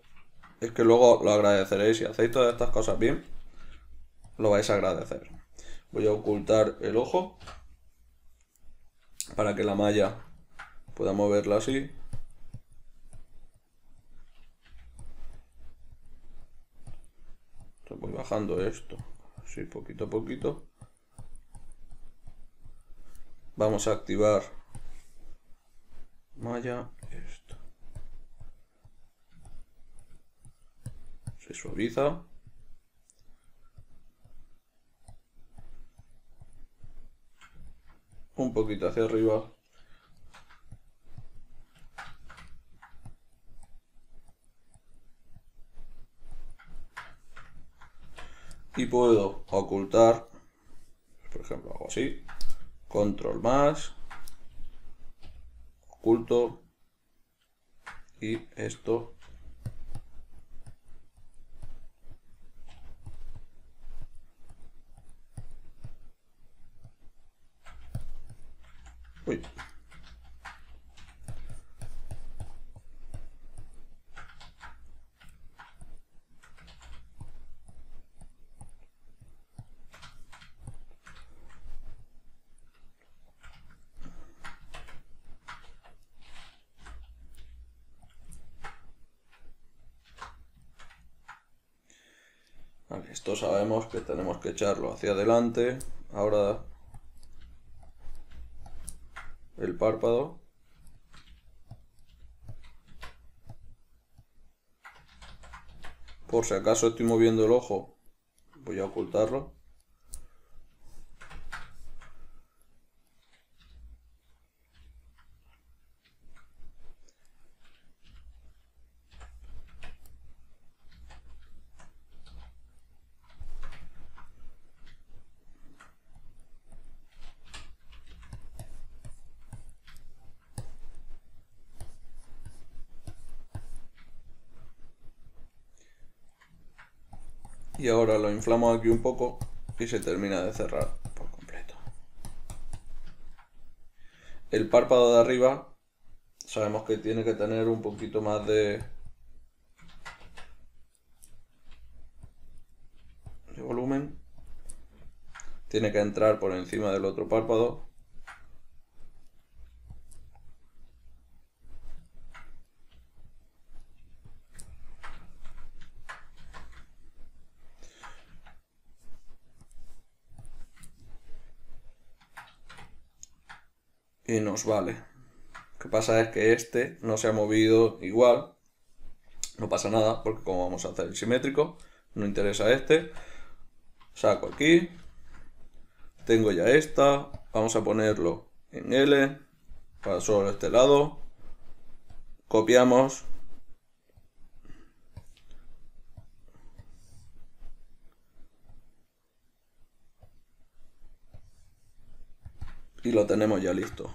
es que luego lo agradeceréis. Si hacéis todas estas cosas bien, lo vais a agradecer. Voy a ocultar el ojo para que la malla pueda moverla así. bajando esto. Así, poquito a poquito. Vamos a activar malla, esto. Se suaviza. Un poquito hacia arriba. y puedo ocultar, por ejemplo, hago así, control más, oculto y esto que tenemos que echarlo hacia adelante. Ahora el párpado. Por si acaso estoy moviendo el ojo, voy a ocultarlo. y ahora lo inflamos aquí un poco y se termina de cerrar por completo. El párpado de arriba sabemos que tiene que tener un poquito más de... de volumen. Tiene que entrar por encima del otro párpado nos vale. Lo que pasa es que este no se ha movido igual. No pasa nada, porque como vamos a hacer el simétrico, no interesa este. Saco aquí. Tengo ya esta. Vamos a ponerlo en L. Para solo este lado. Copiamos. Y lo tenemos ya listo.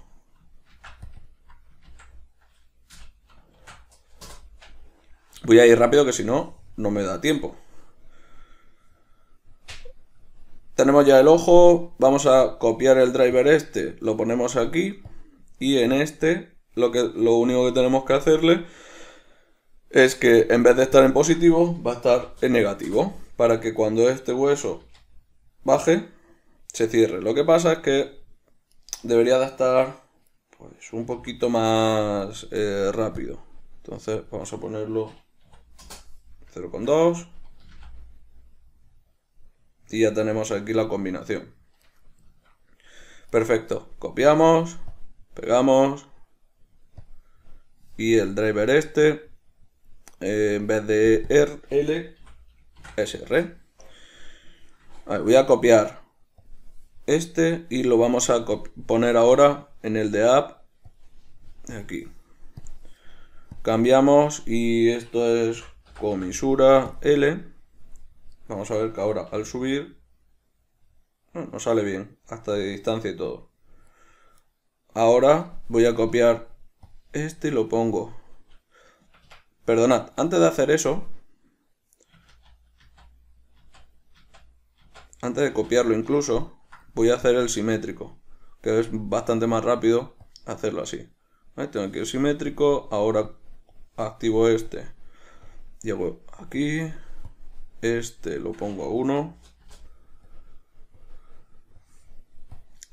Voy a ir rápido que si no, no me da tiempo. Tenemos ya el ojo, vamos a copiar el driver este, lo ponemos aquí y en este lo, que, lo único que tenemos que hacerle es que en vez de estar en positivo va a estar en negativo para que cuando este hueso baje se cierre. Lo que pasa es que debería de estar pues, un poquito más eh, rápido. Entonces vamos a ponerlo 0,2. Y ya tenemos aquí la combinación. Perfecto. Copiamos, pegamos. Y el driver este, eh, en vez de L SR. voy a copiar este y lo vamos a poner ahora en el de app. Aquí. Cambiamos y esto es comisura L. Vamos a ver que ahora al subir no, sale bien, hasta de distancia y todo. Ahora voy a copiar este y lo pongo. Perdonad, antes de hacer eso, antes de copiarlo incluso, voy a hacer el simétrico, que es bastante más rápido hacerlo así. tengo aquí el simétrico, ahora activo este Llego aquí. Este lo pongo a 1.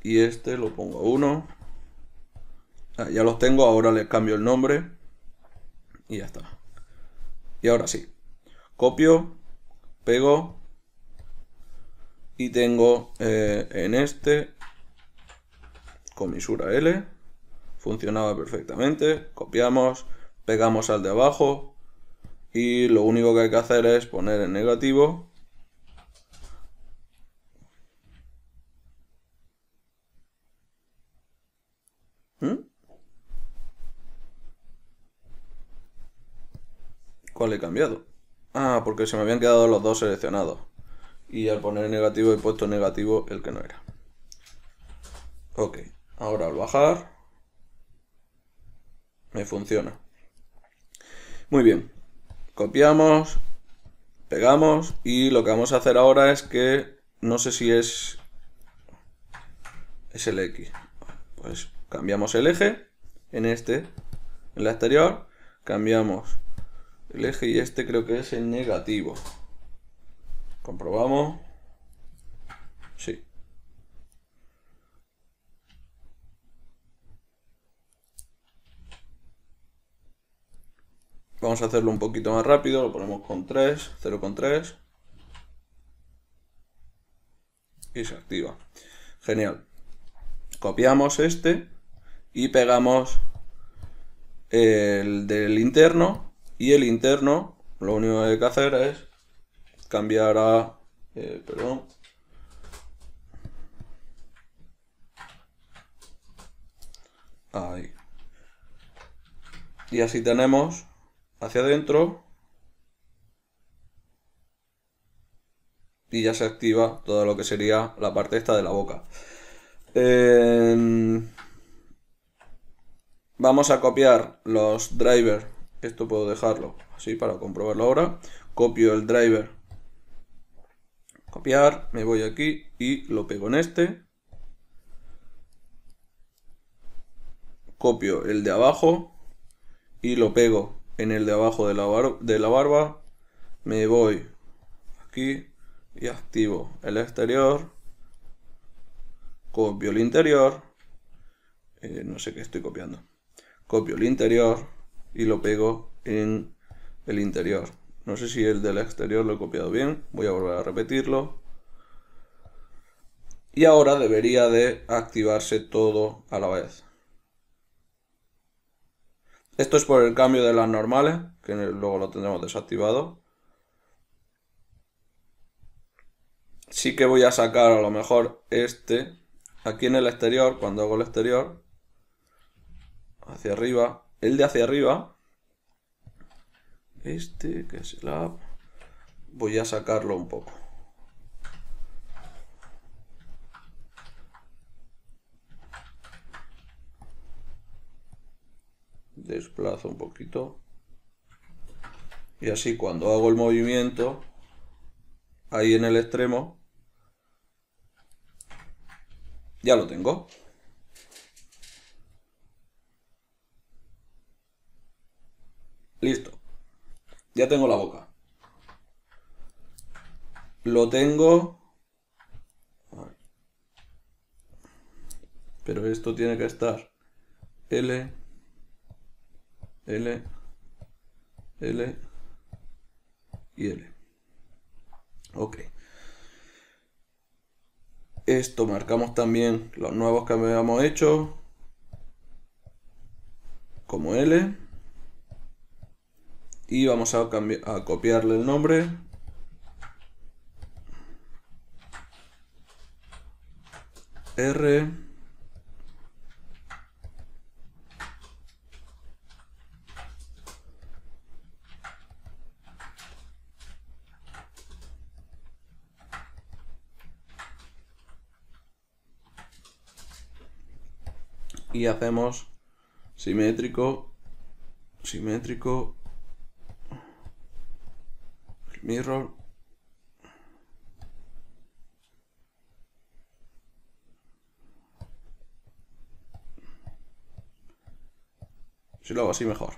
Y este lo pongo a 1. Ah, ya los tengo, ahora les cambio el nombre. Y ya está. Y ahora sí. Copio, pego. Y tengo eh, en este comisura L. Funcionaba perfectamente. Copiamos, pegamos al de abajo, y lo único que hay que hacer es poner en negativo ¿Mm? ¿Cuál he cambiado? Ah, porque se me habían quedado los dos seleccionados. Y al poner en negativo he puesto negativo el que no era. Ok, ahora al bajar me funciona. Muy bien, copiamos, pegamos y lo que vamos a hacer ahora es que no sé si es, es el X. Pues cambiamos el eje en este, en la exterior, cambiamos el eje y este creo que es el negativo. Comprobamos. Sí. Vamos a hacerlo un poquito más rápido, lo ponemos con 3, 0 con 3. Y se activa. Genial. Copiamos este y pegamos el del interno. Y el interno, lo único que hay que hacer es cambiar a... Eh, perdón. Ahí. Y así tenemos hacia adentro y ya se activa todo lo que sería la parte esta de la boca. Em, vamos a copiar los drivers. Esto puedo dejarlo así para comprobarlo ahora. Copio el driver. Copiar, me voy aquí y lo pego en este. Copio el de abajo y lo pego en el de abajo de la, barba, me voy aquí y activo el exterior, copio el interior, eh, no sé qué estoy copiando, copio el interior y lo pego en el interior. No sé si el del exterior lo he copiado bien, voy a volver a repetirlo. Y ahora debería de activarse todo a la vez. Esto es por el cambio de las normales, que luego lo tendremos desactivado. Sí que voy a sacar a lo mejor este aquí en el exterior, cuando hago el exterior, hacia arriba, el de hacia arriba, este que es el app, voy a sacarlo un poco. desplazo un poquito. Y así cuando hago el movimiento, ahí en el extremo, ya lo tengo. Listo. Ya tengo la boca. Lo tengo... Pero esto tiene que estar L L, L y L. Ok. Esto marcamos también los nuevos que habíamos hecho. Como L. Y vamos a, a copiarle el nombre. R. hacemos simétrico, simétrico, mirror. Si lo hago así mejor.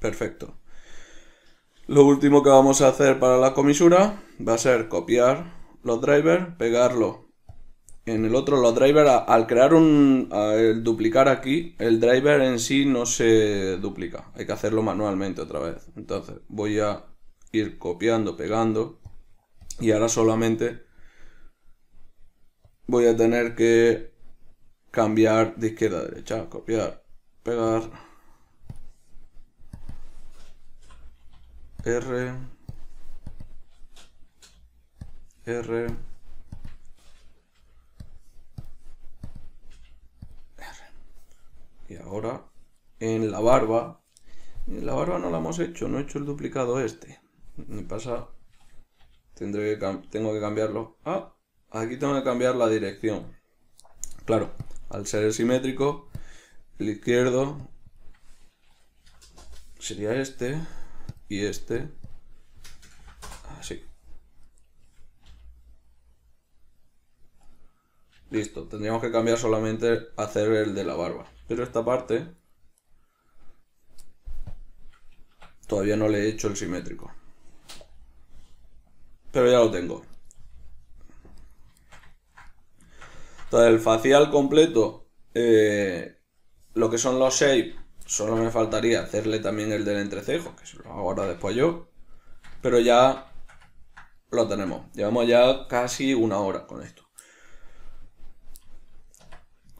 Perfecto. Lo último que vamos a hacer para la comisura va a ser copiar los drivers, pegarlo en el otro los drivers al crear un al duplicar aquí el driver en sí no se duplica hay que hacerlo manualmente otra vez entonces voy a ir copiando pegando y ahora solamente voy a tener que cambiar de izquierda a derecha copiar pegar r r Y ahora en la barba. en La barba no la hemos hecho, no he hecho el duplicado este. Me pasa. Tendré que tengo que cambiarlo. Ah, aquí tengo que cambiar la dirección. Claro, al ser simétrico, el izquierdo sería este y este. Así. Listo, tendríamos que cambiar solamente hacer el de la barba. Pero esta parte todavía no le he hecho el simétrico. Pero ya lo tengo. Entonces el facial completo, eh, lo que son los shapes, solo me faltaría hacerle también el del entrecejo, que se lo hago ahora después yo. Pero ya lo tenemos. Llevamos ya casi una hora con esto.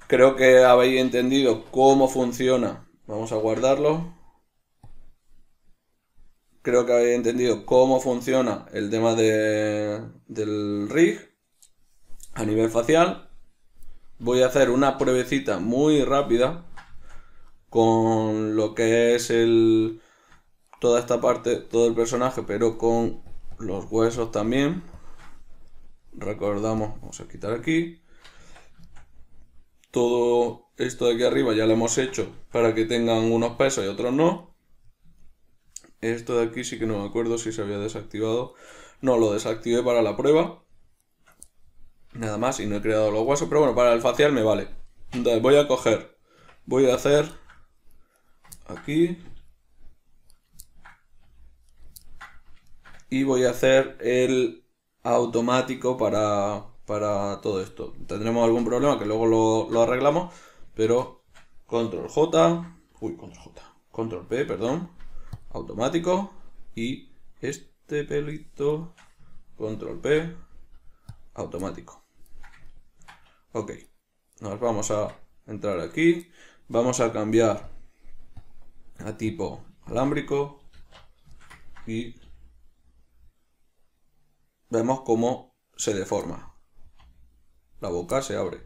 Creo que habéis entendido cómo funciona. Vamos a guardarlo. Creo que habéis entendido cómo funciona el tema del rig a nivel facial. Voy a hacer una pruebecita muy rápida con lo que es el toda esta parte, todo el personaje, pero con los huesos también. Recordamos, vamos a quitar aquí todo esto de aquí arriba ya lo hemos hecho para que tengan unos pesos y otros no. Esto de aquí sí que no me acuerdo si se había desactivado. No, lo desactivé para la prueba. Nada más y no he creado los huesos, pero bueno, para el facial me vale. Entonces voy a coger, voy a hacer aquí y voy a hacer el automático para para todo esto. Tendremos algún problema que luego lo, arreglamos, pero control J, uy, control J, control P, perdón, automático, y este pelito, control P, automático. Ok, nos vamos a entrar aquí, vamos a cambiar a tipo alámbrico y vemos cómo se deforma la boca se abre.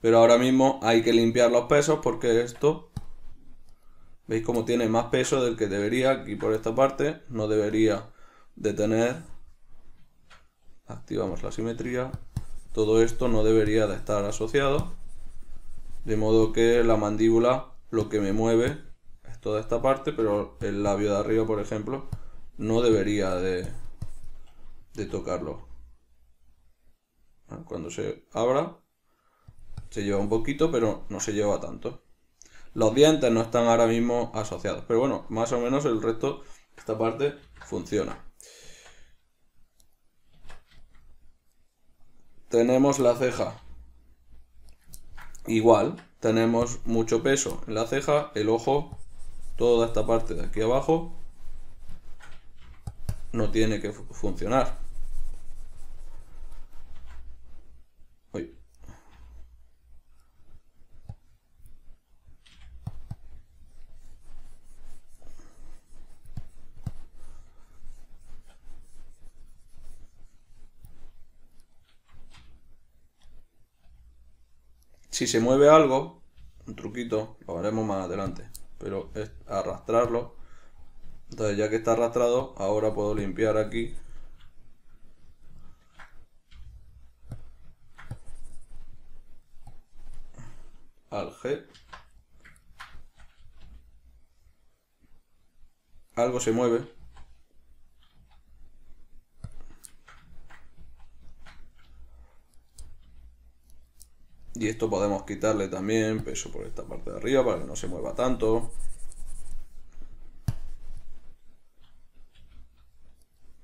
Pero ahora mismo hay que limpiar los pesos porque esto, veis como tiene más peso del que debería aquí por esta parte, no debería de tener, activamos la simetría, todo esto no debería de estar asociado, de modo que la mandíbula lo que me mueve es toda esta parte, pero el labio de arriba por ejemplo no debería de, de tocarlo. Ah, cuando se abra, se lleva un poquito, pero no se lleva tanto. Los dientes no están ahora mismo asociados, pero bueno, más o menos el resto, esta parte, funciona. Tenemos la ceja. Igual, tenemos mucho peso en la ceja, el ojo, toda esta parte de aquí abajo no tiene que funcionar. si se mueve algo, un truquito, lo haremos más adelante, pero es arrastrarlo. Entonces ya que está arrastrado, ahora puedo limpiar aquí. Al G. Algo se mueve. Y esto podemos quitarle también peso por esta parte de arriba para que no se mueva tanto.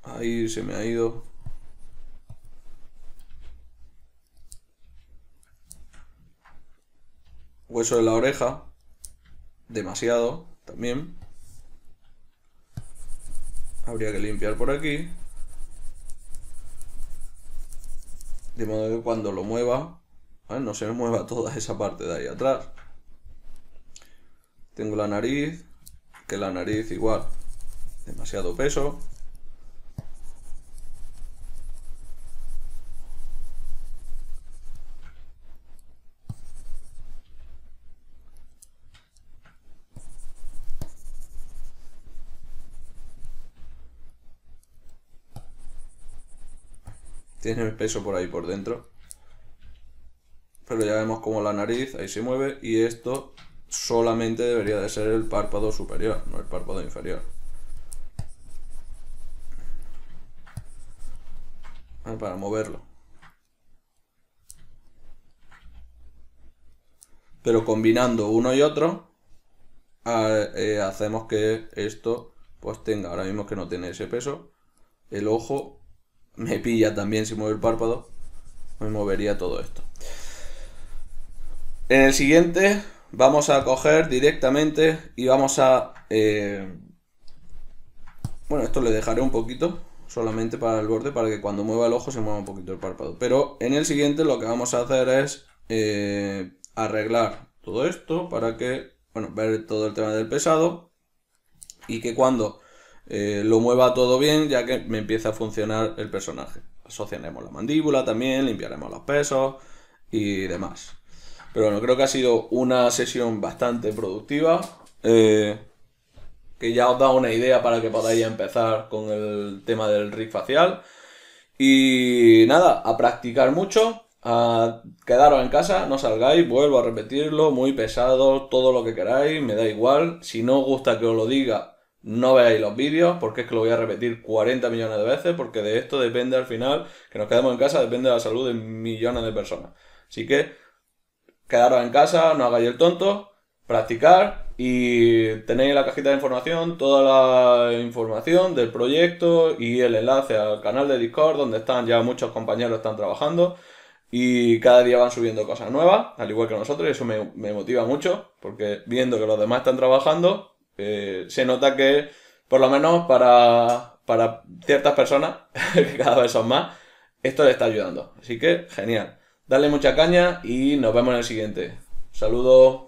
Ahí se me ha ido. Hueso de la oreja. Demasiado también. Habría que limpiar por aquí. De modo que cuando lo mueva no se mueva toda esa parte de ahí atrás. Tengo la nariz, que la nariz igual, demasiado peso. Tiene peso por ahí por dentro pero ya vemos como la nariz ahí se mueve y esto solamente debería de ser el párpado superior, no el párpado inferior. Ah, para moverlo. Pero combinando uno y otro, eh, hacemos que esto pues tenga, ahora mismo que no tiene ese peso, el ojo me pilla también si mueve el párpado, me movería todo esto. En el siguiente vamos a coger directamente y vamos a... Eh, bueno, esto le dejaré un poquito, solamente para el borde, para que cuando mueva el ojo se mueva un poquito el párpado. Pero en el siguiente lo que vamos a hacer es eh, arreglar todo esto para que, bueno, ver todo el tema del pesado y que cuando eh, lo mueva todo bien, ya que me empieza a funcionar el personaje. Asociaremos la mandíbula también, limpiaremos los pesos y demás. Pero bueno, creo que ha sido una sesión bastante productiva. Eh, que ya os da una idea para que podáis empezar con el tema del rick facial. Y nada, a practicar mucho, a quedaros en casa, no salgáis, vuelvo a repetirlo, muy pesado, todo lo que queráis, me da igual. Si no os gusta que os lo diga, no veáis los vídeos, porque es que lo voy a repetir 40 millones de veces, porque de esto depende al final, que nos quedemos en casa, depende de la salud de millones de personas. Así que quedaros en casa, no hagáis el tonto, practicar y tenéis en la cajita de información toda la información del proyecto y el enlace al canal de Discord donde están ya muchos compañeros están trabajando y cada día van subiendo cosas nuevas, al igual que nosotros, y eso me, motiva mucho, porque viendo que los demás están trabajando, eh, se nota que, por lo menos para, para ciertas personas, *laughs* que cada vez son más, esto le está ayudando. Así que, genial. Dale mucha caña y nos vemos en el siguiente. Saludos.